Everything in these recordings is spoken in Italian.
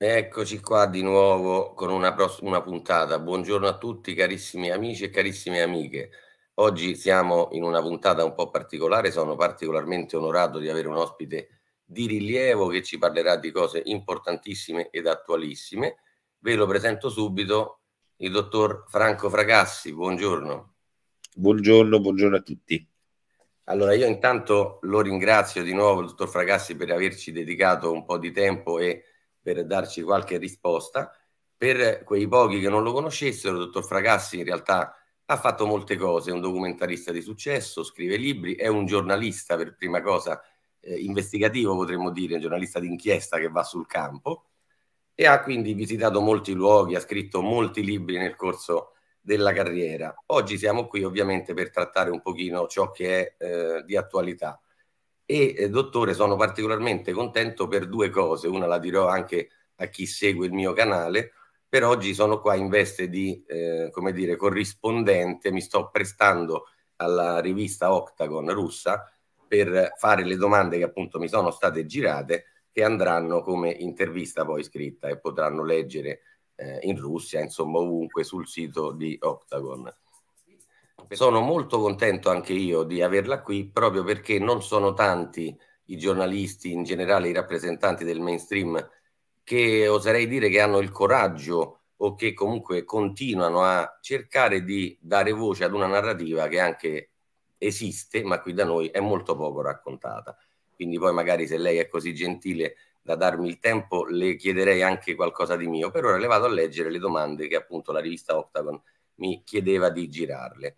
Eccoci qua di nuovo con una prossima puntata. Buongiorno a tutti carissimi amici e carissime amiche. Oggi siamo in una puntata un po' particolare, sono particolarmente onorato di avere un ospite di rilievo che ci parlerà di cose importantissime ed attualissime. Ve lo presento subito il dottor Franco Fragassi. Buongiorno. Buongiorno, buongiorno a tutti. Allora io intanto lo ringrazio di nuovo, dottor Fragassi, per averci dedicato un po' di tempo e per darci qualche risposta. Per quei pochi che non lo conoscessero, il dottor Fragassi in realtà ha fatto molte cose, è un documentarista di successo, scrive libri, è un giornalista per prima cosa eh, investigativo, potremmo dire, un giornalista d'inchiesta che va sul campo e ha quindi visitato molti luoghi, ha scritto molti libri nel corso della carriera. Oggi siamo qui ovviamente per trattare un pochino ciò che è eh, di attualità. E eh, dottore, sono particolarmente contento per due cose, una la dirò anche a chi segue il mio canale, per oggi sono qua in veste di, eh, come dire, corrispondente, mi sto prestando alla rivista Octagon russa per fare le domande che appunto mi sono state girate che andranno come intervista poi scritta e potranno leggere eh, in Russia, insomma ovunque sul sito di Octagon. Sono molto contento anche io di averla qui proprio perché non sono tanti i giornalisti, in generale i rappresentanti del mainstream, che oserei dire che hanno il coraggio o che comunque continuano a cercare di dare voce ad una narrativa che anche esiste, ma qui da noi è molto poco raccontata. Quindi poi magari se lei è così gentile da darmi il tempo, le chiederei anche qualcosa di mio. Per ora le vado a leggere le domande che appunto la rivista Octagon mi chiedeva di girarle.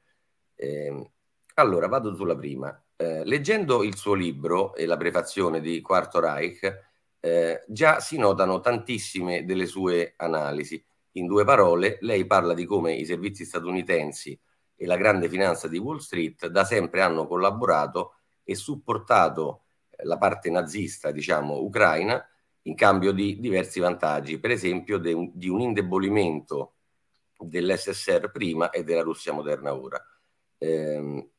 Eh, allora, vado sulla prima. Eh, leggendo il suo libro e la prefazione di Quarto Reich, eh, già si notano tantissime delle sue analisi. In due parole, lei parla di come i servizi statunitensi e la grande finanza di Wall Street da sempre hanno collaborato e supportato eh, la parte nazista, diciamo, ucraina, in cambio di diversi vantaggi, per esempio de, di un indebolimento dell'SSR prima e della Russia moderna ora. Eh,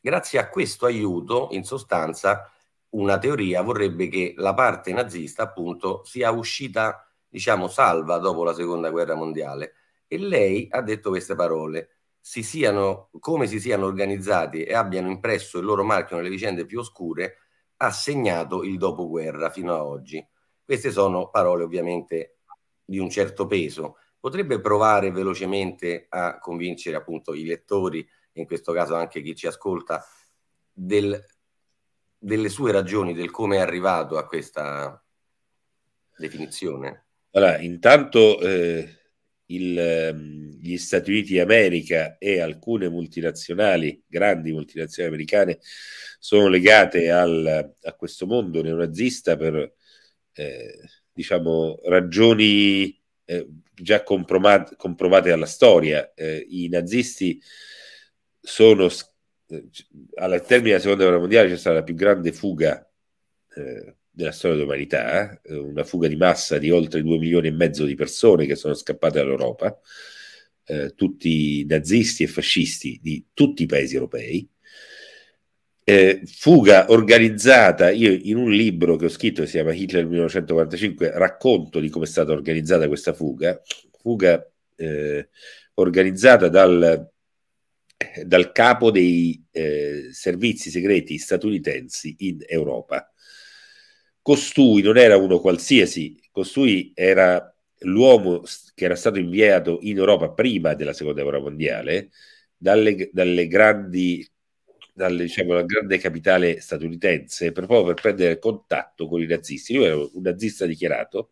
grazie a questo aiuto, in sostanza, una teoria vorrebbe che la parte nazista, appunto, sia uscita, diciamo, salva dopo la seconda guerra mondiale. E lei ha detto queste parole. Si siano, come si siano organizzati e abbiano impresso il loro marchio nelle vicende più oscure, ha segnato il dopoguerra fino a oggi. Queste sono parole ovviamente di un certo peso. Potrebbe provare velocemente a convincere appunto i lettori in questo caso anche chi ci ascolta, del, delle sue ragioni, del come è arrivato a questa definizione? Allora, intanto eh, il, ehm, gli Stati Uniti d'America e alcune multinazionali, grandi multinazionali americane, sono legate al, a questo mondo neonazista per eh, diciamo, ragioni eh, già comprovate dalla storia. Eh, I nazisti sono eh, alla termine della seconda guerra mondiale c'è stata la più grande fuga eh, della storia dell'umanità, eh, una fuga di massa di oltre 2 milioni e mezzo di persone che sono scappate dall'Europa, eh, tutti nazisti e fascisti di tutti i paesi europei. Eh, fuga organizzata, io in un libro che ho scritto che si chiama Hitler 1945 racconto di come è stata organizzata questa fuga, fuga eh, organizzata dal eh, dal capo dei eh, servizi segreti statunitensi in Europa. Costui non era uno qualsiasi, costui era l'uomo che era stato inviato in Europa prima della seconda guerra mondiale dalle, dalle grandi dalle, diciamo, la grande capitale statunitense per, proprio per prendere contatto con i nazisti. Lui era un nazista dichiarato,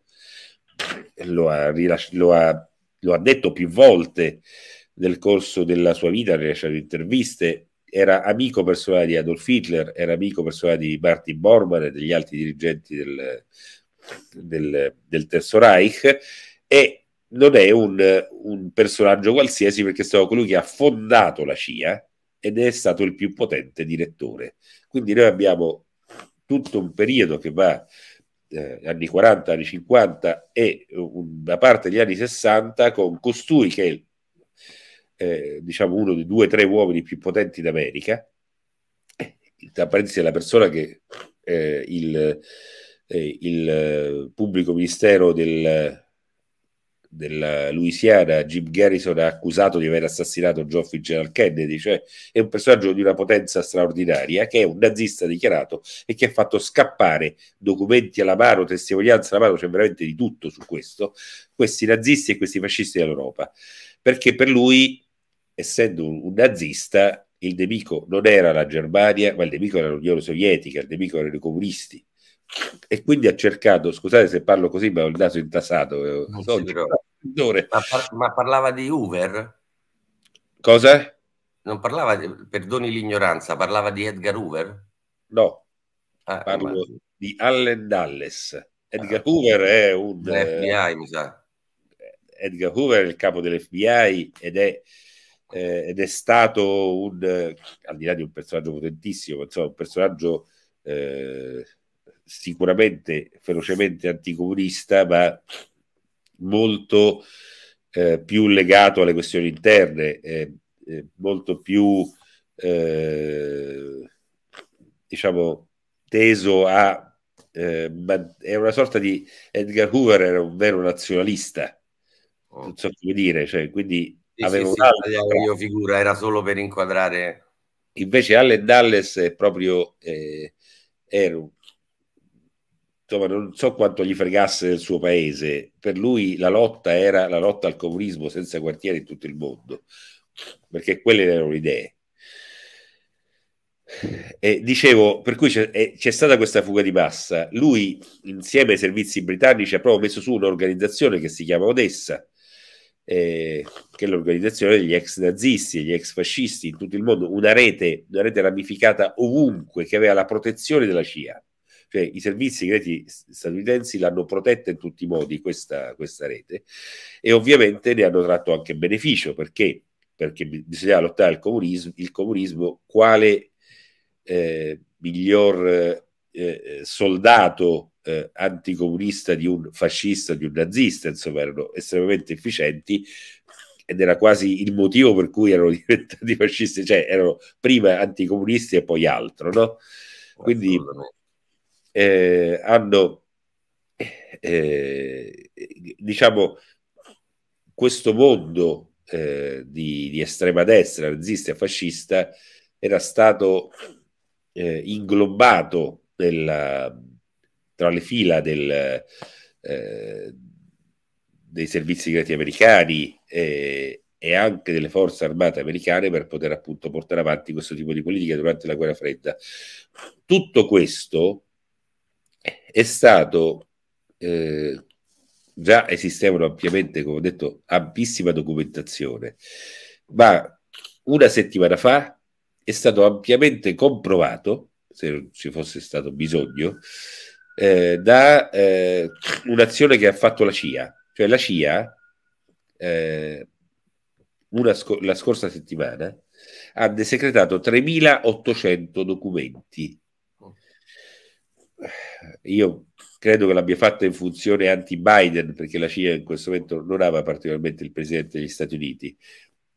lo ha, rilasci- lo ha, lo ha detto più volte nel corso della sua vita, rilasciato interviste, era amico personale di Adolf Hitler, era amico personale di Martin Bormann e degli altri dirigenti del, del, del Terzo Reich e non è un, un, personaggio qualsiasi perché è stato colui che ha fondato la CIA ed è stato il più potente direttore. Quindi noi abbiamo tutto un periodo che va eh, anni 40, anni 50 e una parte degli anni 60 con costui che è il eh, diciamo uno dei due o tre uomini più potenti d'America, tra parentesi è la persona che eh, il, eh, il, pubblico ministero del, della Louisiana, Jim Garrison, ha accusato di aver assassinato John Fitzgerald Kennedy, cioè è un personaggio di una potenza straordinaria che è un nazista dichiarato e che ha fatto scappare documenti alla mano, testimonianze alla mano, c'è cioè veramente di tutto su questo, questi nazisti e questi fascisti dell'Europa, perché per lui essendo un nazista, il nemico non era la Germania, ma il nemico era l'Unione Sovietica, il nemico erano i comunisti. E quindi ha cercato, scusate se parlo così, ma ho il naso intasato. Eh, so, ma, par- ma parlava di Hoover? Cosa? Non parlava, di, perdoni l'ignoranza, parlava di Edgar Hoover? No, ah, parlo ma... di Allen Dalles. Ah. Edgar ah, Hoover è un... FBI, eh, mi sa. Eh, Edgar Hoover è il capo dell'FBI ed è eh, ed è stato un, eh, al di là di un personaggio potentissimo, insomma, un personaggio eh, sicuramente ferocemente anticomunista, ma molto eh, più legato alle questioni interne, eh, eh, molto più diciamo teso a eh, è una sorta di Edgar Hoover era un vero nazionalista non so come dire cioè, quindi sì, avevo sì, sì, io figura, era solo per inquadrare. Invece Allen Dallas è proprio eh, era insomma, non so quanto gli fregasse il suo paese, per lui la lotta era la lotta al comunismo senza quartiere in tutto il mondo, perché quelle erano le idee. E dicevo, per cui eh, c'è, stata questa fuga di massa. Lui, insieme ai servizi britannici, ha proprio messo su un'organizzazione che si chiama Odessa, eh, che è l'organizzazione degli ex nazisti e gli ex fascisti in tutto il mondo, una rete, una rete ramificata ovunque che aveva la protezione della CIA. Cioè, i servizi segreti statunitensi l'hanno protetta in tutti i modi questa, questa rete e ovviamente ne hanno tratto anche beneficio perché, perché bisognava lottare al comunismo, il comunismo quale eh, miglior eh, eh soldato eh, anticomunista di un fascista, di un nazista, insomma erano estremamente efficienti ed era quasi il motivo per cui erano diventati fascisti, cioè erano prima anticomunisti e poi altro, no? Quindi eh, hanno, eh, diciamo, questo mondo eh, di, di, estrema destra, nazista e fascista, era stato eh, inglobato nella tra le fila del, eh, dei servizi segreti americani e, e anche delle forze armate americane per poter appunto portare avanti questo tipo di politica durante la guerra fredda. Tutto questo è stato eh, già esistevano ampiamente, come ho detto, ampissima documentazione, ma una settimana fa è stato ampiamente comprovato, se non ci fosse stato bisogno, eh, da eh, un'azione che ha fatto la CIA. Cioè la CIA, eh, sc- la scorsa settimana, ha desecretato 3.800 documenti. Io credo che l'abbia fatta in funzione anti-Biden, perché la CIA in questo momento non ama particolarmente il presidente degli Stati Uniti,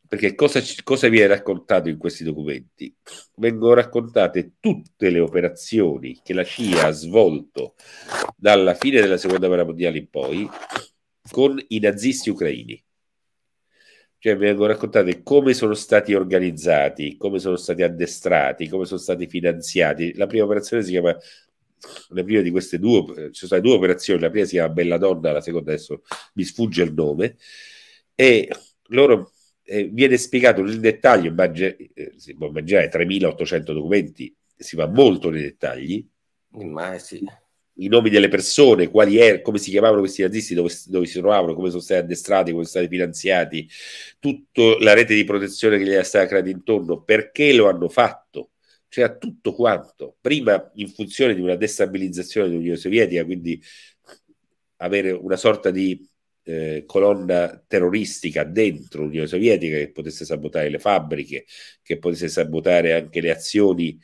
perché cosa, cosa viene raccontato in questi documenti? Vengono raccontate tutte le operazioni che la CIA ha svolto dalla fine della seconda guerra mondiale in poi con i nazisti ucraini cioè vengono raccontate come sono stati organizzati, come sono stati addestrati, come sono stati finanziati. La prima operazione si chiama la prima di queste due, ci sono due operazioni, la prima si chiama Bella Donna, la seconda adesso mi sfugge il nome, e loro eh, viene spiegato nel dettaglio, immagine, eh, si può immaginare 3.800 documenti, si va molto nei dettagli. Sì. I nomi delle persone, quali er- come si chiamavano questi nazisti, dove, dove, si trovavano, come sono stati addestrati, come sono stati finanziati, tutta la rete di protezione che gli è stata creata intorno, perché lo hanno fatto, cioè a tutto quanto. Prima in funzione di una destabilizzazione dell'Unione Sovietica, quindi avere una sorta di eh, colonna terroristica dentro l'Unione Sovietica che potesse sabotare le fabbriche, che potesse sabotare anche le azioni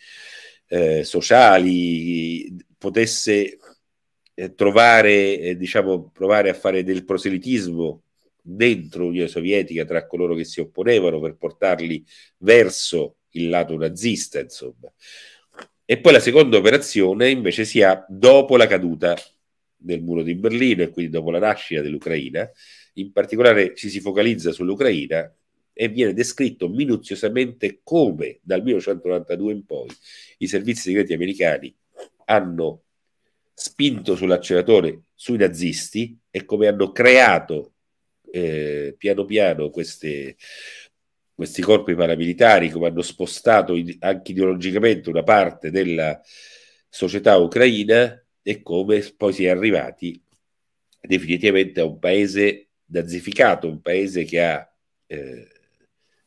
eh, sociali, potesse eh, trovare, eh, diciamo, provare a fare del proselitismo dentro l'Unione Sovietica tra coloro che si opponevano per portarli verso il lato nazista, insomma. E poi la seconda operazione invece si ha dopo la caduta del muro di Berlino e quindi dopo la nascita dell'Ucraina. In particolare ci si focalizza sull'Ucraina e viene descritto minuziosamente come dal 1992 in poi i servizi segreti americani hanno spinto sull'acceleratore sui nazisti e come hanno creato eh, piano piano queste, questi corpi paramilitari, come hanno spostato anche ideologicamente una parte della società ucraina e come poi si è arrivati definitivamente a un paese nazificato, un paese che, ha, eh,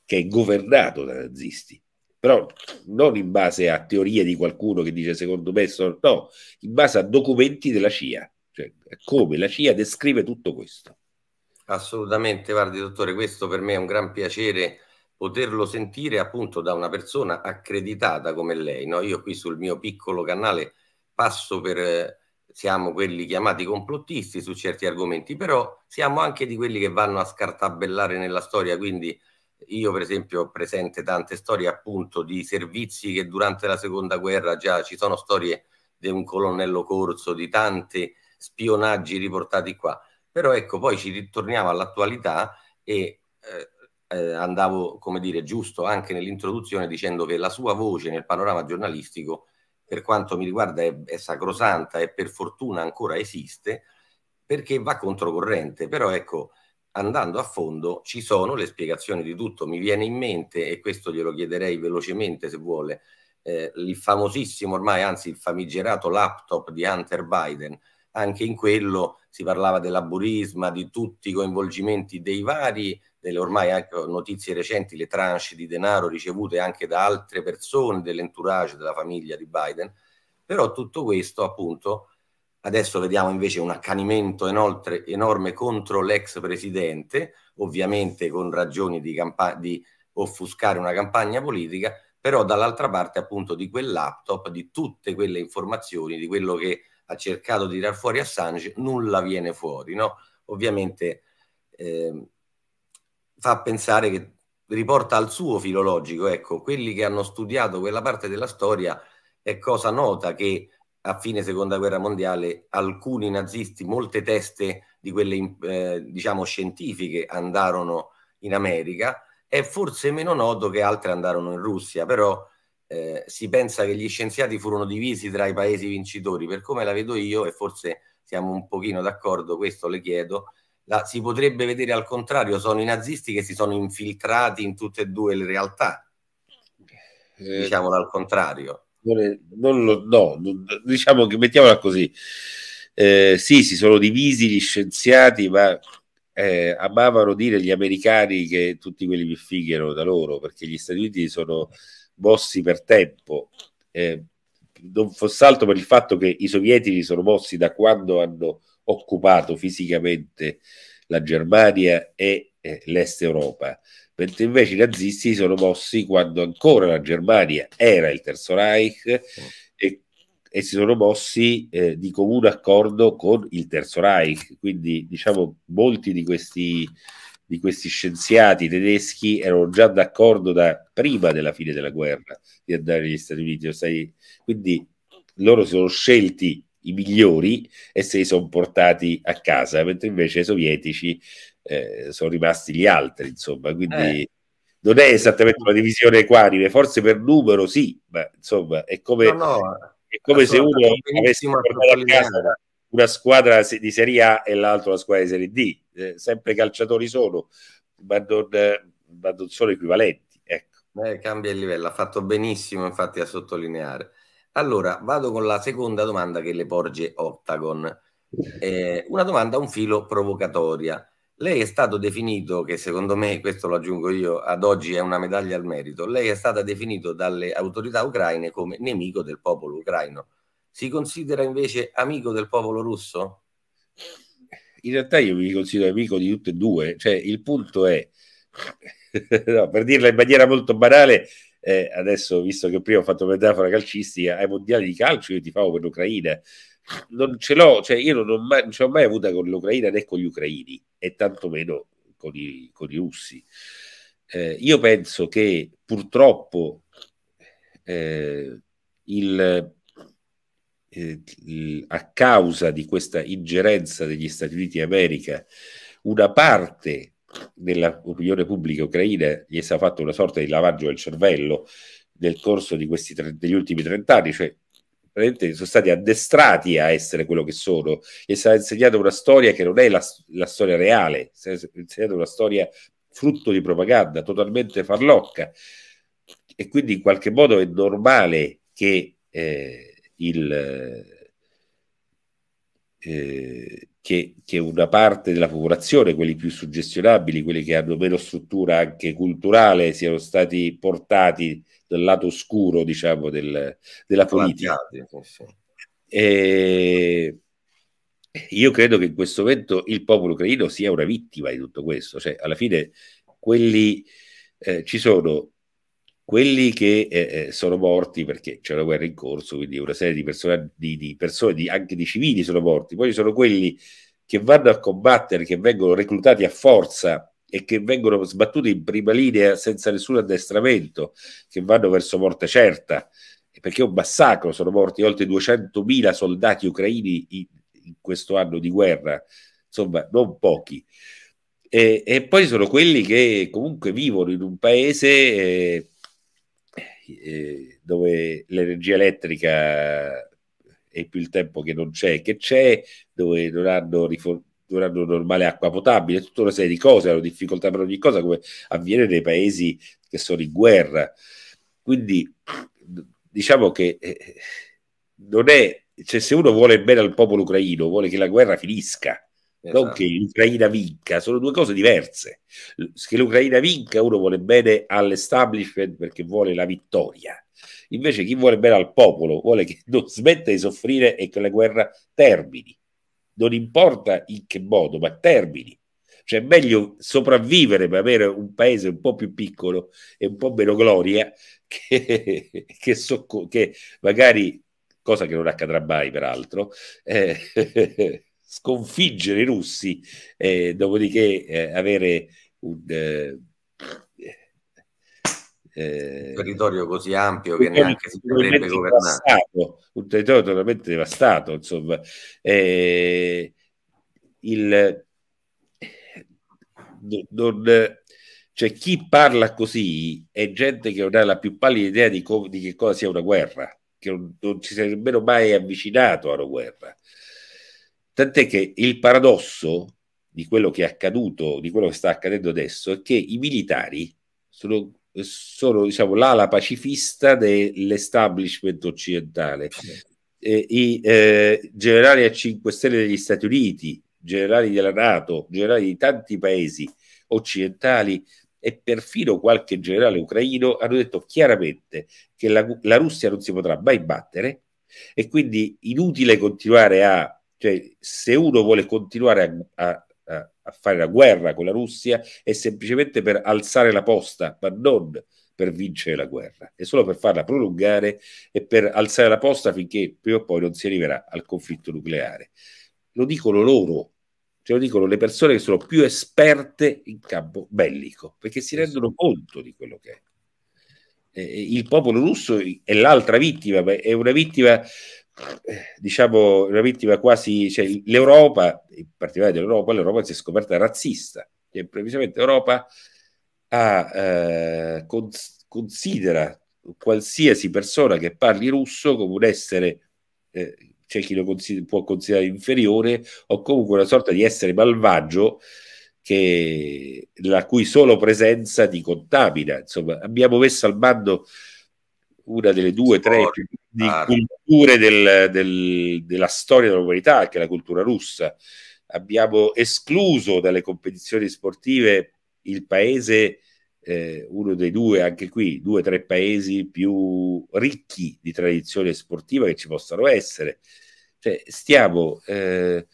che è governato da nazisti. Però non in base a teorie di qualcuno che dice secondo me sono, no, in base a documenti della CIA, cioè come la CIA descrive tutto questo. Assolutamente, guardi dottore, questo per me è un gran piacere poterlo sentire appunto da una persona accreditata come lei. No? Io qui sul mio piccolo canale passo per eh, siamo quelli chiamati complottisti su certi argomenti, però siamo anche di quelli che vanno a scartabellare nella storia, quindi io per esempio ho presente tante storie appunto di servizi che durante la seconda guerra già ci sono storie di un colonnello corso, di tanti spionaggi riportati qua, però ecco poi ci ritorniamo all'attualità e eh, eh, andavo come dire giusto anche nell'introduzione dicendo che la sua voce nel panorama giornalistico per quanto mi riguarda è, è sacrosanta e per fortuna ancora esiste, perché va controcorrente, però ecco, andando a fondo ci sono le spiegazioni di tutto, mi viene in mente, e questo glielo chiederei velocemente se vuole, eh, il famosissimo ormai, anzi il famigerato laptop di Hunter Biden, anche in quello si parlava della burisma, di tutti i coinvolgimenti dei vari delle ormai anche notizie recenti, le tranche di denaro ricevute anche da altre persone dell'entourage della famiglia di Biden, però tutto questo appunto adesso vediamo invece un accanimento inoltre, enorme contro l'ex presidente, ovviamente con ragioni di, di offuscare una campagna politica, però dall'altra parte appunto di quel laptop, di tutte quelle informazioni, di quello che ha cercato di tirar fuori Assange, nulla viene fuori, no? Ovviamente eh, fa pensare che riporta al suo filologico, ecco, quelli che hanno studiato quella parte della storia è cosa nota che a fine seconda guerra mondiale alcuni nazisti, molte teste di quelle eh, diciamo scientifiche andarono in America, è forse meno noto che altre andarono in Russia, però eh, si pensa che gli scienziati furono divisi tra i paesi vincitori, per come la vedo io e forse siamo un pochino d'accordo, questo le chiedo, la, si potrebbe vedere al contrario, sono i nazisti che si sono infiltrati in tutte e due le realtà, eh, diciamola al contrario. Non, è, non lo, no, diciamo che mettiamola così. Eh, sì, si sono divisi gli scienziati, ma eh, amavano dire gli americani che tutti quelli più fighi erano da loro, perché gli Stati Uniti sono mossi per tempo. Eh, non fosse altro per il fatto che i sovietici sono mossi da quando hanno occupato fisicamente la Germania e eh, l'Est Europa, mentre invece i nazisti si sono mossi quando ancora la Germania era il Terzo Reich e, e si sono mossi eh, di comune accordo con il Terzo Reich. Quindi diciamo molti di questi, di questi scienziati tedeschi erano già d'accordo da prima della fine della guerra di andare negli Stati Uniti. Sai? Quindi loro si sono scelti i migliori e se li sono portati a casa, mentre invece i sovietici eh, sono rimasti gli altri, insomma, quindi eh. non è esattamente una divisione equanime, forse per numero sì, ma insomma è come, no, no, è come se uno avesse portato a casa una squadra di Serie A e l'altra una squadra di Serie D, eh, sempre calciatori sono, ma non, ma non sono equivalenti. Ecco. Eh, cambia il livello, ha fatto benissimo infatti a sottolineare. Allora, vado con la seconda domanda che le porge Octagon. Eh, una domanda un filo provocatoria. Lei è stato definito, che secondo me, questo lo aggiungo io, ad oggi è una medaglia al merito, lei è stata definito dalle autorità ucraine come nemico del popolo ucraino. Si considera invece amico del popolo russo? In realtà io mi considero amico di tutte e due, cioè il punto è, no, per dirla in maniera molto banale, eh, adesso visto che prima ho fatto metafora calcistica, ai mondiali di calcio io ti favo per l'Ucraina. Non ce l'ho, cioè io non, mai, non ce l'ho mai avuta con l'Ucraina né con gli ucraini e tantomeno con i, con i russi. Eh, io penso che purtroppo eh, il, eh, il, a causa di questa ingerenza degli Stati Uniti d'America, una parte dell'opinione pubblica ucraina gli è stato fatto una sorta di lavaggio del cervello nel corso tre, degli ultimi trent'anni, cioè sono stati addestrati a essere quello che sono, gli è stata insegnata una storia che non è la, la storia reale, è stata insegnata una storia frutto di propaganda, totalmente farlocca. E quindi in qualche modo è normale che eh, il, eh, che, che, una parte della popolazione, quelli più suggestionabili, quelli che hanno meno struttura anche culturale, siano stati portati dal lato oscuro, diciamo, del, della politica. E io credo che in questo momento il popolo ucraino sia una vittima di tutto questo, cioè alla fine quelli eh, ci sono quelli che eh, eh, sono morti perché c'è una guerra in corso, quindi una serie di, person- di, di persone, di, anche di civili sono morti, poi ci sono quelli che vanno a combattere, che vengono reclutati a forza e che vengono sbattuti in prima linea senza nessun addestramento, che vanno verso morte certa, perché è un massacro, sono morti oltre 200.000 soldati ucraini in, in questo anno di guerra, insomma non pochi. E, e, poi sono quelli che comunque vivono in un paese... Eh, eh, dove l'energia elettrica è più il tempo che non c'è, che c'è, dove non hanno riformato non hanno normale acqua potabile, tutta una serie di cose, hanno difficoltà per ogni cosa, come avviene nei paesi che sono in guerra. Quindi diciamo che eh, non è, cioè, se uno vuole bene al popolo ucraino, vuole che la guerra finisca, Esatto. Non che l'Ucraina vinca, sono due cose diverse. Che l'Ucraina vinca, uno vuole bene all'establishment perché vuole la vittoria. Invece chi vuole bene al popolo vuole che non smetta di soffrire e che la guerra termini. Non importa in che modo, ma termini. Cioè è meglio sopravvivere per avere un paese un po' più piccolo e un po' meno gloria che, che, che magari, cosa che non accadrà mai peraltro, eh, sconfiggere i russi, eh, dopodiché eh, avere un eh, eh territorio così ampio che neanche si potrebbe governare. un territorio totalmente devastato, insomma. Eh, il, non, cioè, chi parla così è gente che non ha la più pallida idea di, co- di che cosa sia una guerra, che non, non si è mai avvicinato a una guerra. Tant'è che il paradosso di quello che è accaduto, di quello che sta accadendo adesso, è che i militari sono, sono diciamo, l'ala pacifista dell'establishment occidentale. Eh, I eh, generali a 5 Stelle degli Stati Uniti, generali della Nato, generali di tanti paesi occidentali e perfino qualche generale ucraino hanno detto chiaramente che la, la Russia non si potrà mai battere e quindi inutile continuare a cioè, se uno vuole continuare a, a, a fare la guerra con la Russia è semplicemente per alzare la posta, ma non per vincere la guerra, è solo per farla prolungare e per alzare la posta finché prima o poi non si arriverà al conflitto nucleare. Lo dicono loro, ce cioè lo dicono le persone che sono più esperte in campo bellico, perché si rendono conto di quello che è. Eh, il popolo russo è l'altra vittima, è una vittima diciamo, una vittima quasi, cioè, l'Europa, in particolare dell'Europa, l'Europa si è scoperta razzista, che cioè, improvvisamente l'Europa ha, eh, considera qualsiasi persona che parli russo come un essere, eh, c'è chi lo consider- può considerare inferiore, o comunque una sorta di essere malvagio che, la cui solo presenza ti contamina. Insomma, abbiamo messo al bando una delle due, tre più di culture del, del, della storia dell'umanità, che è la cultura russa. Abbiamo escluso dalle competizioni sportive il paese, eh, uno dei due, anche qui, due o tre paesi più ricchi di tradizione sportiva che ci possano essere. Cioè, stiamo eh,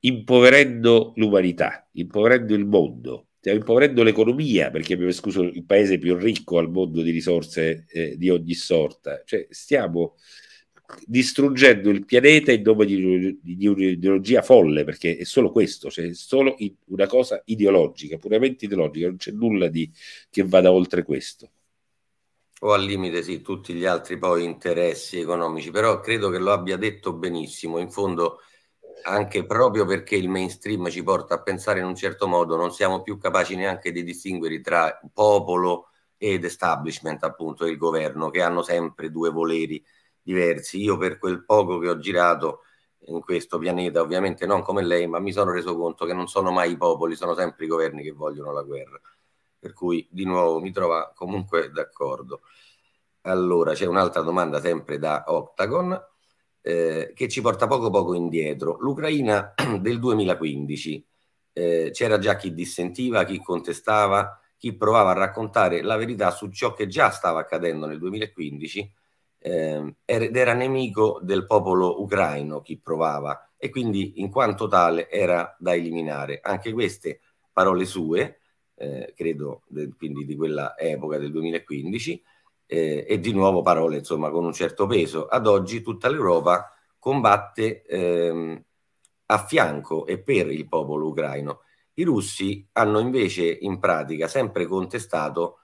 impoverendo l'umanità, impoverendo il mondo stiamo cioè, impoverendo l'economia perché abbiamo escluso il paese più ricco al mondo di risorse eh, di ogni sorta. Cioè, stiamo distruggendo il pianeta in nome di, di un'ideologia folle, perché è solo questo, cioè è solo in, una cosa ideologica, puramente ideologica, non c'è nulla di, che vada oltre questo. O al limite, sì, tutti gli altri poi interessi economici, però credo che lo abbia detto benissimo. In fondo, anche proprio perché il mainstream ci porta a pensare in un certo modo, non siamo più capaci neanche di distinguere tra popolo ed establishment, appunto, il governo, che hanno sempre due voleri diversi. Io per quel poco che ho girato in questo pianeta, ovviamente non come lei, ma mi sono reso conto che non sono mai i popoli, sono sempre i governi che vogliono la guerra. Per cui di nuovo mi trova comunque d'accordo. Allora, c'è un'altra domanda sempre da Octagon eh, che ci porta poco poco indietro. L'Ucraina del 2015 eh, c'era già chi dissentiva, chi contestava, chi provava a raccontare la verità su ciò che già stava accadendo nel 2015 eh, er-, ed era nemico del popolo ucraino chi provava e quindi in quanto tale era da eliminare. Anche queste parole sue, eh, credo de, quindi di quella epoca del 2015, eh, e di nuovo parole insomma con un certo peso. Ad oggi tutta l'Europa combatte ehm, a fianco e per il popolo ucraino. I russi hanno invece in pratica sempre contestato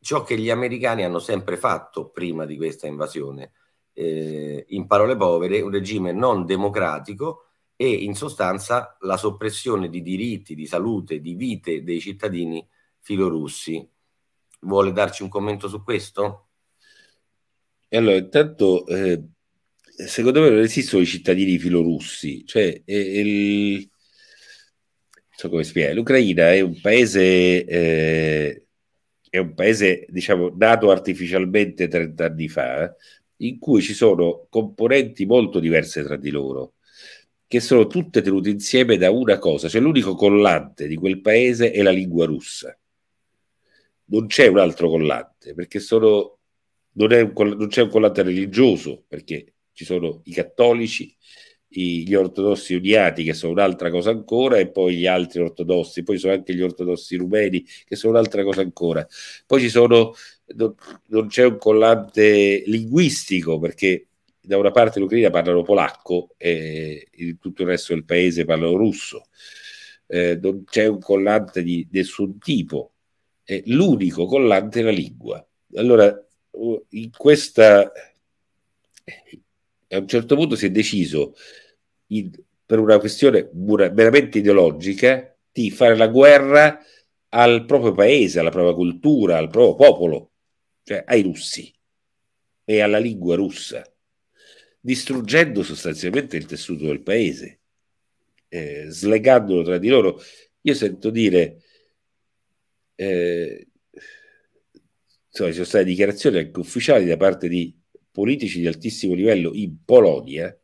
ciò che gli americani hanno sempre fatto prima di questa invasione. Eh, in parole povere, un regime non democratico e in sostanza la soppressione di diritti, di salute, di vite dei cittadini filorussi vuole darci un commento su questo? E allora, intanto, eh, secondo me non esistono i cittadini filorussi, cioè il... non so come spiegare, l'Ucraina è un paese... Eh, è un paese, diciamo, nato artificialmente 30 anni fa, eh, in cui ci sono componenti molto diverse tra di loro, che sono tutte tenute insieme da una cosa, cioè l'unico collante di quel paese è la lingua russa non c'è un altro collante, perché sono, non, un, non c'è un collante religioso, perché ci sono i cattolici, gli ortodossi uniati che sono un'altra cosa ancora e poi gli altri ortodossi, poi ci sono anche gli ortodossi rumeni che sono un'altra cosa ancora. Poi ci sono non, non c'è un collante linguistico perché da una parte l'Ucraina parlano polacco e in tutto il resto del paese parlano russo. Eh, non c'è un collante di nessun tipo è l'unico collante la lingua. Allora, in questa, a un certo punto si è deciso, in, per una questione veramente ideologica, di fare la guerra al proprio paese, alla propria cultura, al proprio popolo, cioè ai russi e alla lingua russa, distruggendo sostanzialmente il tessuto del paese, eh, slegandolo tra di loro. Io sento dire eh, insomma, ci sono state dichiarazioni anche ufficiali da parte di politici di altissimo livello in Polonia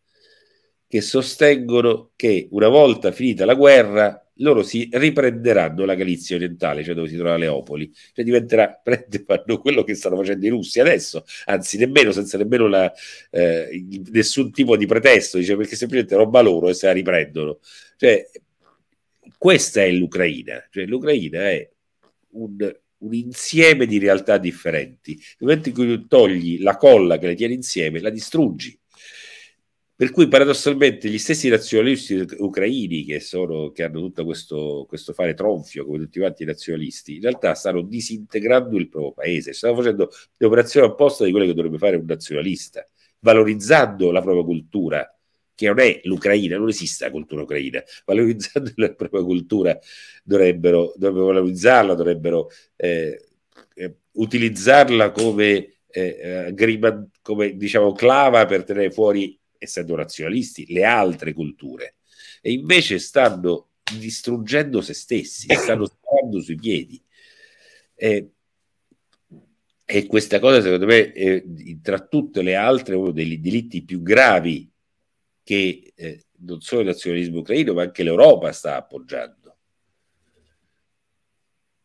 che sostengono che una volta finita la guerra loro si riprenderanno la Galizia orientale, cioè dove si trova Leopoli, cioè diventerà prenderanno quello che stanno facendo i russi adesso, anzi nemmeno senza nemmeno la, eh, nessun tipo di pretesto, dice, perché semplicemente roba loro e se la riprendono. Cioè, questa è l'Ucraina, cioè l'Ucraina è un, un insieme di realtà differenti. Nel momento in cui tu togli la colla che le tiene insieme, la distruggi. Per cui paradossalmente gli stessi nazionalisti ucraini che, sono, che hanno tutto questo, questo, fare tronfio, come tutti quanti i nazionalisti, in realtà stanno disintegrando il proprio paese, stanno facendo l'operazione opposta di quelle che dovrebbe fare un nazionalista, valorizzando la propria cultura, che non è l'Ucraina, non esiste la cultura ucraina, valorizzando la propria cultura dovrebbero, dovrebbero valorizzarla, dovrebbero eh, eh utilizzarla come, eh, eh, grima, come diciamo, clava per tenere fuori, essendo nazionalisti, le altre culture. E invece stanno distruggendo se stessi, stanno stando sui piedi. Eh, e questa cosa, secondo me, eh, tra tutte le altre, uno dei delitti più gravi che eh, non solo il nazionalismo ucraino, ma anche l'Europa sta appoggiando.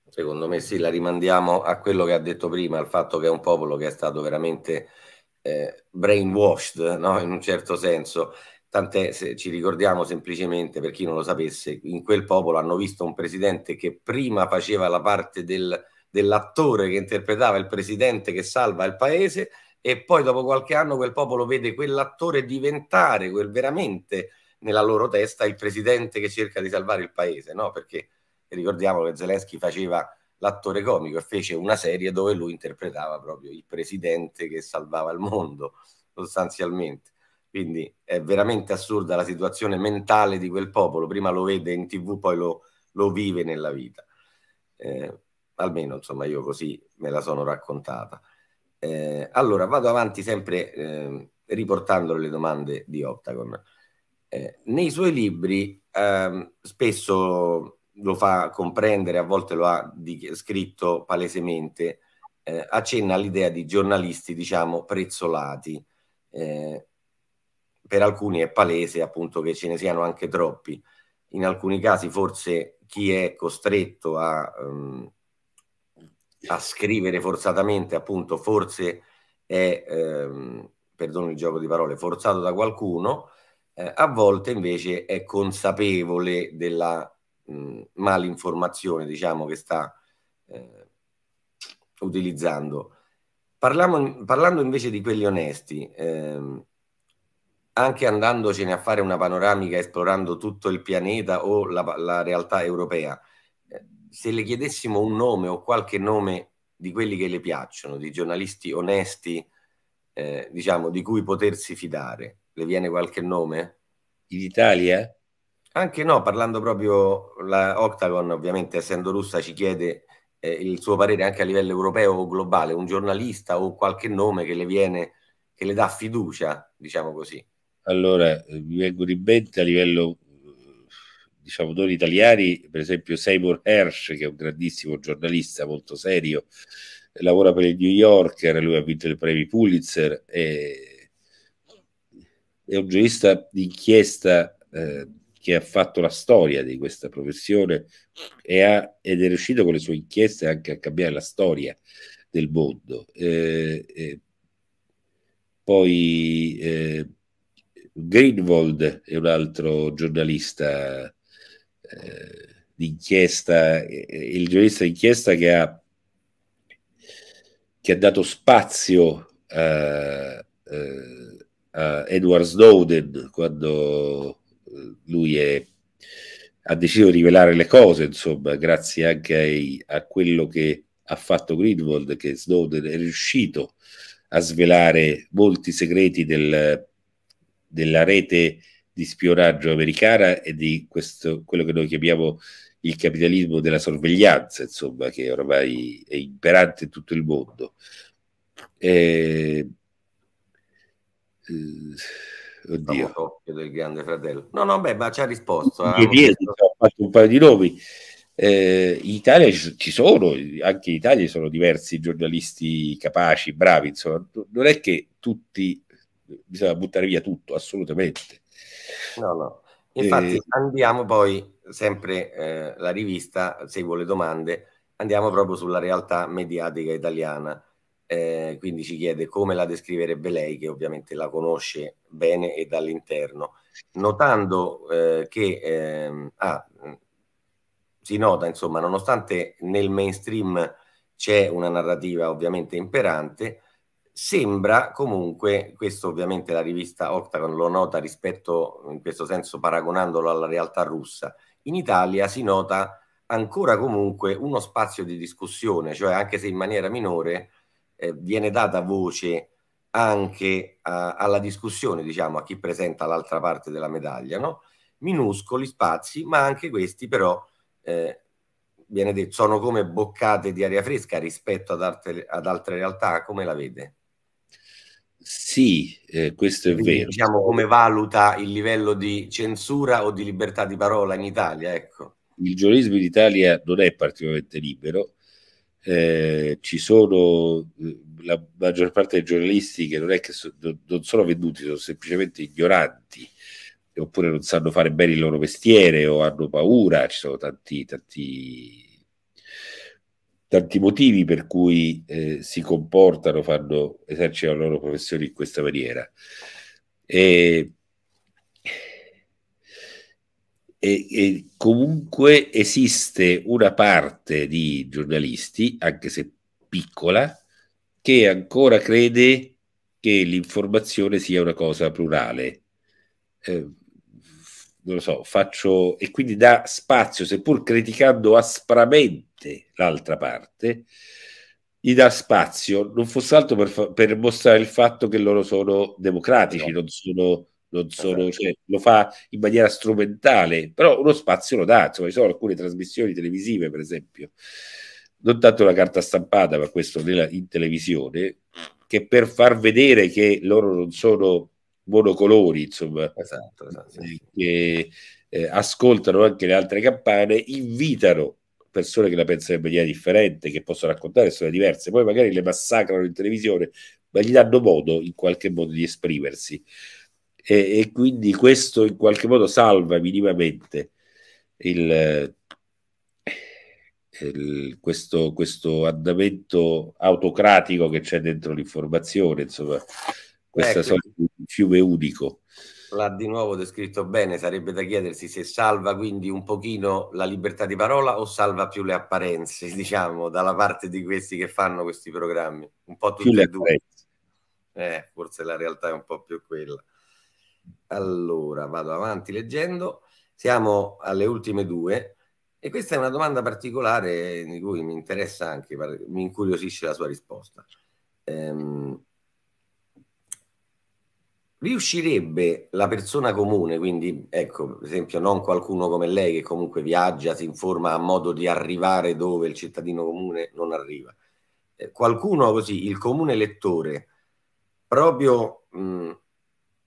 Secondo me sì, la rimandiamo a quello che ha detto prima, al fatto che è un popolo che è stato veramente eh, brainwashed, no? in un certo senso. Tant'è, se ci ricordiamo semplicemente, per chi non lo sapesse, in quel popolo hanno visto un presidente che prima faceva la parte del, dell'attore che interpretava il presidente che salva il paese e poi dopo qualche anno quel popolo vede quell'attore diventare quel veramente nella loro testa il presidente che cerca di salvare il paese, no? Perché ricordiamo che Zelensky faceva l'attore comico e fece una serie dove lui interpretava proprio il presidente che salvava il mondo, sostanzialmente. Quindi è veramente assurda la situazione mentale di quel popolo, prima lo vede in tv, poi lo, lo vive nella vita. Eh, almeno, insomma, io così me la sono raccontata. Eh, allora, vado avanti sempre eh, riportando le domande di Octagon. Eh, nei suoi libri ehm, spesso lo fa comprendere, a volte lo ha scritto palesemente, eh, accenna all'idea di giornalisti, diciamo, prezzolati. Eh, per alcuni è palese appunto che ce ne siano anche troppi. In alcuni casi forse chi è costretto a... Um, a scrivere forzatamente, appunto, forse è, ehm, perdono il gioco di parole, forzato da qualcuno, eh, a volte invece è consapevole della mh, mm, malinformazione, diciamo, che sta eh, utilizzando. Parliamo, parlando invece di quelli onesti, ehm, anche andandocene a fare una panoramica esplorando tutto il pianeta o la, la realtà europea, eh, se le chiedessimo un nome o qualche nome di quelli che le piacciono, di giornalisti onesti, eh, diciamo, di cui potersi fidare, le viene qualche nome? In Italia? Anche no, parlando proprio, la Octagon ovviamente essendo russa ci chiede eh, il suo parere anche a livello europeo o globale, un giornalista o qualche nome che le viene, che le dà fiducia, diciamo così. Allora, eh, mi vengono in mente a livello diciamo, noi italiani, per esempio Seymour Hersh, che è un grandissimo giornalista molto serio, lavora per il New Yorker, lui ha vinto il premio Pulitzer, è, è un giurista d'inchiesta eh, che ha fatto la storia di questa professione ha, ed è riuscito con le sue inchieste anche a cambiare la storia del mondo. Eh, eh, poi eh, Greenwald è un altro giornalista eh, d'inchiesta, eh, il giornalista d'inchiesta che ha, che ha dato spazio a, eh, a Edward Snowden quando lui è, ha deciso di rivelare le cose, insomma, grazie anche ai, a quello che ha fatto Greenwald, che Snowden è riuscito a svelare molti segreti del, della rete di spionaggio americana e di questo, quello che noi chiamiamo il capitalismo della sorveglianza, insomma, che ormai è imperante in tutto il mondo. Eh, oddio. del grande fratello. No, no, beh, ma ci ha risposto. Ah, Piedi, fatto un paio di nomi. Eh, in Italia ci sono, anche in Italia ci sono diversi giornalisti capaci, bravi, insomma, non è che tutti, eh, bisogna buttare via tutto, assolutamente. No, no. Infatti e... andiamo poi, sempre eh, la rivista, Se vuole domande, andiamo proprio sulla realtà mediatica italiana. Eh, quindi ci chiede come la descriverebbe lei, che ovviamente la conosce bene e dall'interno, notando eh, che eh, ah, mm, si nota, insomma, nonostante nel mainstream c'è una narrativa ovviamente imperante, sembra comunque, questo ovviamente la rivista Octagon lo nota rispetto, in questo senso paragonandolo alla realtà russa, in Italia si nota ancora comunque uno spazio di discussione, cioè anche se in maniera minore eh, viene data voce anche a, alla discussione, diciamo, a chi presenta l'altra parte della medaglia, no? minuscoli spazi, ma anche questi però eh, viene detto, sono come boccate di aria fresca rispetto ad altre, ad altre realtà, come la vede? Sì, eh, questo è Quindi, vero. Diciamo come valuta il livello di censura o di libertà di parola in Italia, ecco. Il giornalismo in Italia non è particolarmente libero, eh, ci sono eh, la maggior parte dei giornalisti che non, è che so, non sono venduti, sono semplicemente ignoranti oppure non sanno fare bene il loro mestiere o hanno paura, ci sono tanti, tanti tanti motivi per cui eh, si comportano, fanno, esercitano la loro professione in questa maniera. E, e, e comunque esiste una parte di giornalisti, anche se piccola, che ancora crede che l'informazione sia una cosa plurale. Eh, non lo so, faccio e quindi dà spazio, seppur criticando aspramente l'altra parte, gli dà spazio, non fosse altro per, per, mostrare il fatto che loro sono democratici, no. non sono, non sono cioè, lo fa in maniera strumentale, però uno spazio lo dà, insomma ci sono alcune trasmissioni televisive per esempio, non tanto la carta stampata, ma questo nella, in televisione, che per far vedere che loro non sono monocolori, insomma, esatto, esatto, sì. che eh, ascoltano anche le altre campane, invitano persone che la pensano in maniera differente, che possono raccontare storie diverse, poi magari le massacrano in televisione, ma gli danno modo in qualche modo di esprimersi. E, e quindi questo in qualche modo salva minimamente il, il, questo, questo andamento autocratico che c'è dentro l'informazione, insomma, questa ecco. sorta di fiume unico. L'ha di nuovo descritto bene, sarebbe da chiedersi se salva quindi un pochino la libertà di parola o salva più le apparenze, diciamo, dalla parte di questi che fanno questi programmi. Un po' tutti più e due. Eh, forse la realtà è un po' più quella. Allora, vado avanti leggendo. Siamo alle ultime due e questa è una domanda particolare di cui mi interessa anche, mi incuriosisce la sua risposta. Ehm, riuscirebbe la persona comune, quindi ecco, per esempio non qualcuno come lei che comunque viaggia, si informa a modo di arrivare dove il cittadino comune non arriva, eh, qualcuno così, il comune lettore, proprio mh,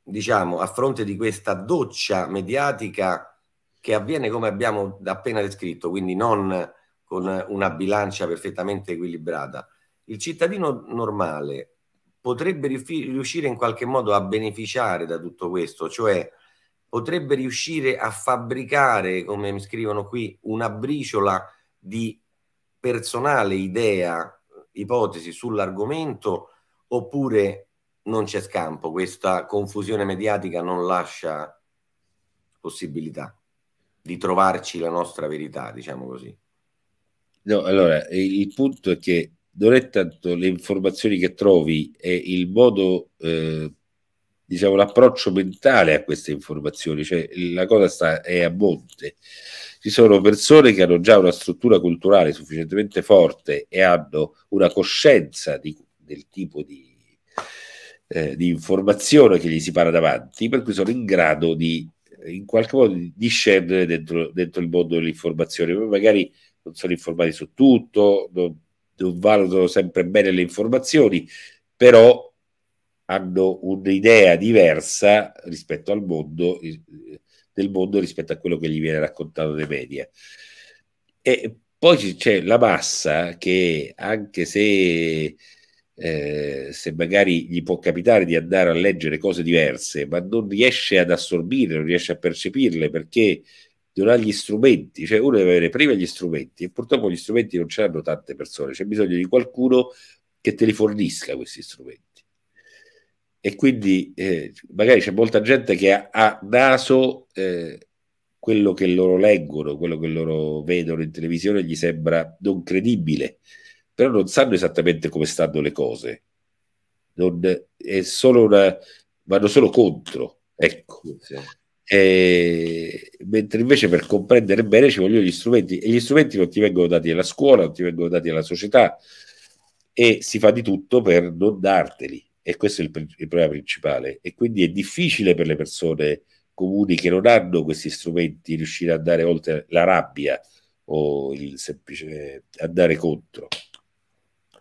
diciamo a fronte di questa doccia mediatica che avviene come abbiamo appena descritto, quindi non con una bilancia perfettamente equilibrata, il cittadino normale potrebbe riuscire in qualche modo a beneficiare da tutto questo, cioè potrebbe riuscire a fabbricare, come mi scrivono qui, una briciola di personale idea, ipotesi sull'argomento, oppure non c'è scampo, questa confusione mediatica non lascia possibilità di trovarci la nostra verità, diciamo così. No, allora, il punto è che non è tanto le informazioni che trovi, è il modo, eh, diciamo, l'approccio mentale a queste informazioni, cioè la cosa sta, è a monte. Ci sono persone che hanno già una struttura culturale sufficientemente forte e hanno una coscienza di, del tipo di, eh, di informazione che gli si para davanti, per cui sono in grado di in qualche modo discendere dentro, dentro il mondo dell'informazione, magari non sono informati su tutto, non, valutano sempre bene le informazioni, però hanno un'idea diversa rispetto al mondo, eh, del mondo rispetto a quello che gli viene raccontato dai media. E poi c'è la massa che anche se, eh, se magari gli può capitare di andare a leggere cose diverse, ma non riesce ad assorbire, non riesce a percepirle perché non ha gli strumenti, cioè uno deve avere prima gli strumenti e purtroppo gli strumenti non ce l'hanno tante persone, c'è bisogno di qualcuno che te li fornisca questi strumenti. E quindi eh, magari c'è molta gente che ha, ha naso eh, quello che loro leggono, quello che loro vedono in televisione gli sembra non credibile, però non sanno esattamente come stanno le cose. Non, è solo una, vanno solo contro. Ecco. Sì. E, mentre invece per comprendere bene ci vogliono gli strumenti e gli strumenti non ti vengono dati alla scuola, non ti vengono dati alla società e si fa di tutto per non darteli e questo è il, il problema principale e quindi è difficile per le persone comuni che non hanno questi strumenti riuscire ad andare oltre la rabbia o il semplice andare contro.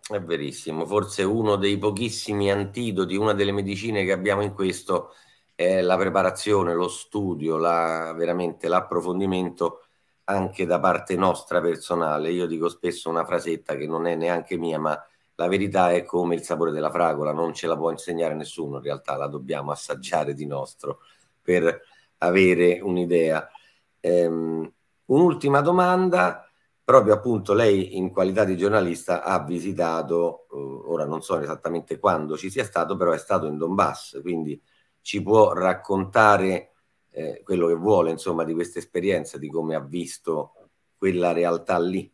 È verissimo, forse uno dei pochissimi antidoti, una delle medicine che abbiamo in questo è la preparazione, lo studio, la, veramente l'approfondimento anche da parte nostra personale. Io dico spesso una frasetta che non è neanche mia, ma la verità è come il sapore della fragola, non ce la può insegnare nessuno in realtà, la dobbiamo assaggiare di nostro per avere un'idea. Um, un'ultima domanda, proprio appunto lei in qualità di giornalista ha visitato, uh, ora non so esattamente quando ci sia stato, però è stato in Donbass, quindi ci può raccontare eh, quello che vuole, insomma, di questa esperienza, di come ha visto quella realtà lì.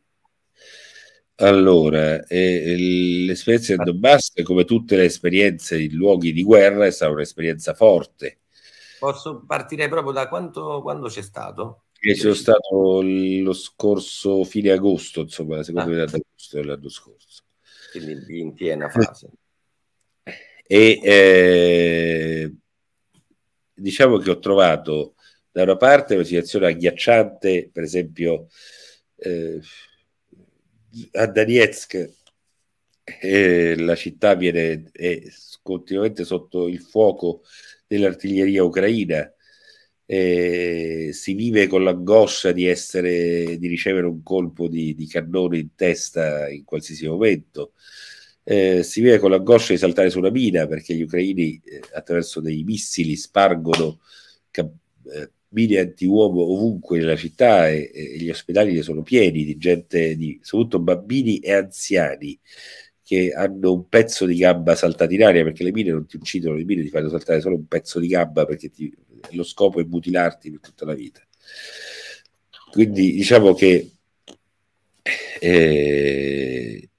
Allora, eh, l'esperienza del ah. Donbass, come tutte le esperienze in luoghi di guerra, è stata un'esperienza forte. Posso partire proprio da quanto, quando c'è stato? Che sono stato lo scorso fine agosto, insomma, la seconda ah. metà di agosto dell'anno scorso. Quindi in piena fase. E eh, diciamo che ho trovato da una parte una situazione agghiacciante, per esempio eh, a Donetsk eh, la città viene è continuamente sotto il fuoco dell'artiglieria ucraina, eh, si vive con l'angoscia di, essere, di ricevere un colpo di, di cannone in testa in qualsiasi momento eh, si vive con l'angoscia di saltare su una mina perché gli ucraini eh, attraverso dei missili spargono cam- eh, mine antiuomo ovunque nella città e, e, gli ospedali ne sono pieni di gente, di, soprattutto bambini e anziani che hanno un pezzo di gamba saltato in aria perché le mine non ti uccidono, le mine ti fanno saltare solo un pezzo di gamba perché ti, eh, lo scopo è mutilarti per tutta la vita. Quindi diciamo che eh,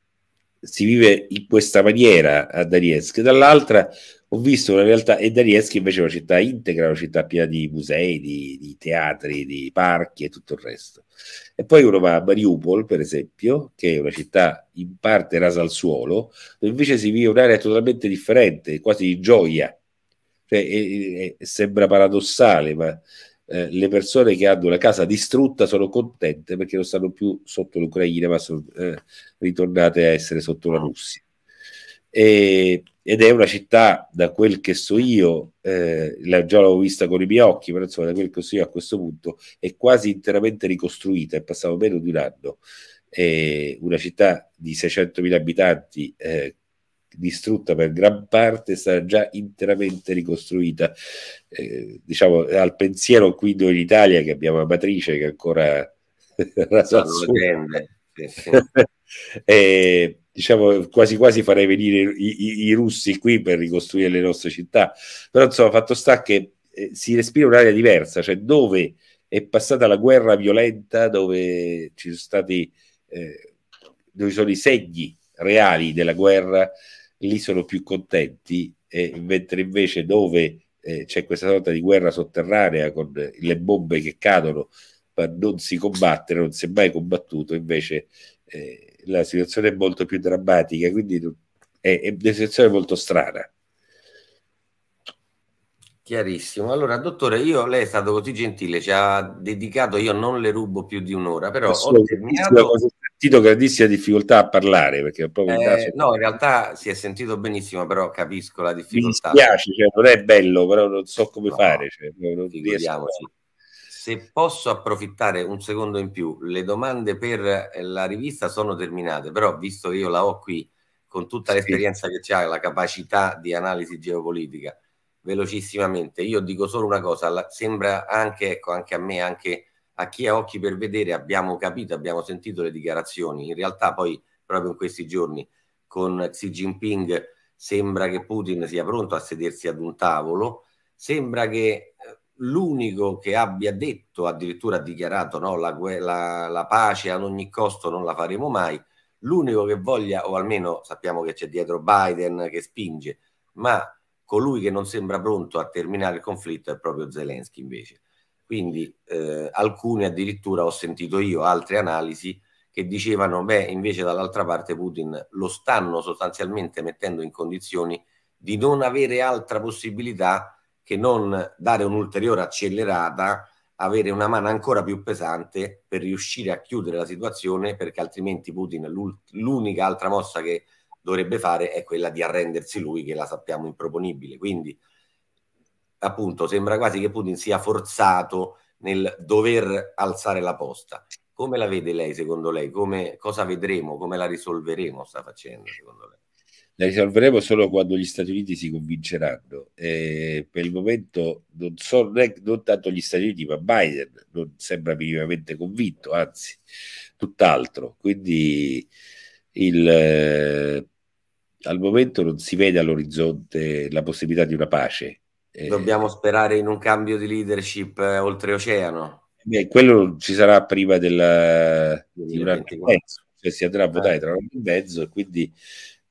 si vive in questa maniera a Donetsk, dall'altra ho visto una realtà e Donetsk invece è una città integra, una città piena di musei, di, di, teatri, di parchi e tutto il resto. E poi uno va a Mariupol, per esempio, che è una città in parte rasa al suolo, dove invece si vive un'area totalmente differente, quasi di gioia. Cioè, è, è, sembra paradossale, ma eh, le persone che hanno la casa distrutta sono contente perché non stanno più sotto l'Ucraina ma sono eh, ritornate a essere sotto la ah. Russia. E, ed è una città, da quel che so io, eh, già l'ho vista con i miei occhi, però insomma da quel che so io a questo punto è quasi interamente ricostruita, è passato meno di un anno. È una città di 600.000 abitanti eh, distrutta per gran parte sarà già interamente ricostruita. Eh, diciamo al pensiero qui noi in Italia che abbiamo la matrice che ancora raso eh, diciamo quasi quasi farei venire i, i, i, russi qui per ricostruire le nostre città però insomma fatto sta che eh, si respira un'area diversa cioè dove è passata la guerra violenta dove ci sono stati eh, dove sono i segni reali della guerra lì sono più contenti, eh, mentre invece dove eh, c'è questa sorta di guerra sotterranea con le bombe che cadono ma non si combattere, non si è mai combattuto, invece eh, la situazione è molto più drammatica, quindi è, è una situazione molto strana. Chiarissimo. Allora, dottore, io, lei è stato così gentile, ci ha dedicato, io non le rubo più di un'ora, però ho terminato sentito grandissima difficoltà a parlare perché proprio eh, caso... no in realtà si è sentito benissimo però capisco la difficoltà mi dispiace cioè, non è bello però non so come no, fare cioè, a... se posso approfittare un secondo in più le domande per eh, la rivista sono terminate però visto che io la ho qui con tutta sì. l'esperienza che c'è la capacità di analisi geopolitica velocissimamente io dico solo una cosa la... sembra anche ecco anche a me anche a chi ha occhi per vedere abbiamo capito, abbiamo sentito le dichiarazioni, in realtà poi proprio in questi giorni con Xi Jinping sembra che Putin sia pronto a sedersi ad un tavolo, sembra che eh, l'unico che abbia detto, addirittura ha dichiarato no, la, la, la pace ad ogni costo non la faremo mai, l'unico che voglia, o almeno sappiamo che c'è dietro Biden che spinge, ma colui che non sembra pronto a terminare il conflitto è proprio Zelensky invece. Quindi eh, alcune addirittura ho sentito io, altre analisi che dicevano, beh, invece dall'altra parte Putin lo stanno sostanzialmente mettendo in condizioni di non avere altra possibilità che non dare un'ulteriore accelerata, avere una mano ancora più pesante per riuscire a chiudere la situazione, perché altrimenti Putin l'unica altra mossa che dovrebbe fare è quella di arrendersi lui, che la sappiamo improponibile. Quindi appunto sembra quasi che Putin sia forzato nel dover alzare la posta. Come la vede lei secondo lei? Come, cosa vedremo? Come la risolveremo sta facendo secondo lei? La risolveremo solo quando gli Stati Uniti si convinceranno. Eh, per il momento non, so, non, non tanto gli Stati Uniti, ma Biden non sembra minimamente convinto, anzi, tutt'altro. Quindi il, eh, al momento non si vede all'orizzonte la possibilità di una pace eh, Dobbiamo sperare in un cambio di leadership eh, oltreoceano. Beh, quello ci sarà prima del, di un e mezzo, cioè si andrà a eh. votare tra un anno e mezzo quindi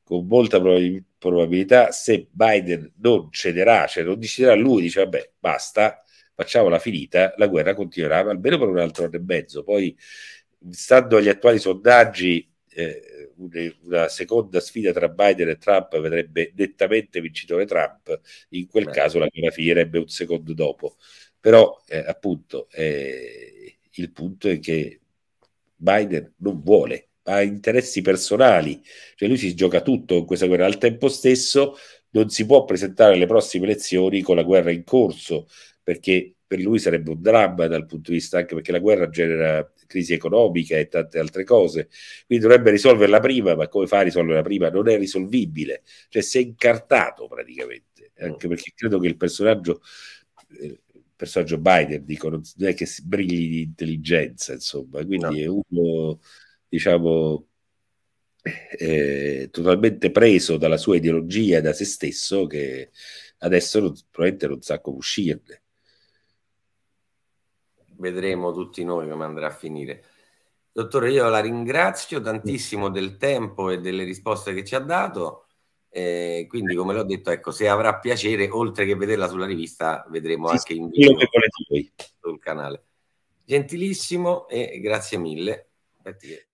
con molta probab- probabilità se Biden non cederà, cioè non deciderà lui, dice vabbè basta, facciamola finita, la guerra continuerà almeno per un altro anno e mezzo. Poi, stando agli attuali sondaggi, eh, una seconda sfida tra Biden e Trump vedrebbe nettamente vincitore Trump, in quel Beh. caso la guerra finirebbe un secondo dopo. Però eh, appunto eh, il punto è che Biden non vuole, ha interessi personali, cioè lui si gioca tutto in questa guerra, al tempo stesso non si può presentare alle prossime elezioni con la guerra in corso, perché per lui sarebbe un dramma dal punto di vista anche perché la guerra genera crisi economica e tante altre cose, quindi dovrebbe risolverla prima, ma come fa a risolverla prima? Non è risolvibile, cioè si è incartato praticamente, mm. anche perché credo che il personaggio, eh, il personaggio Biden, dico, non è che si brigli di intelligenza, insomma, quindi no. è uno, diciamo, eh, totalmente preso dalla sua ideologia e da se stesso che adesso non, probabilmente non sa come uscirne vedremo tutti noi come andrà a finire. Dottore, io la ringrazio tantissimo del tempo e delle risposte che ci ha dato. Eh, quindi, come l'ho detto, ecco, se avrà piacere, oltre che vederla sulla rivista, vedremo sì, anche in video sul canale. Gentilissimo e grazie mille. Perché...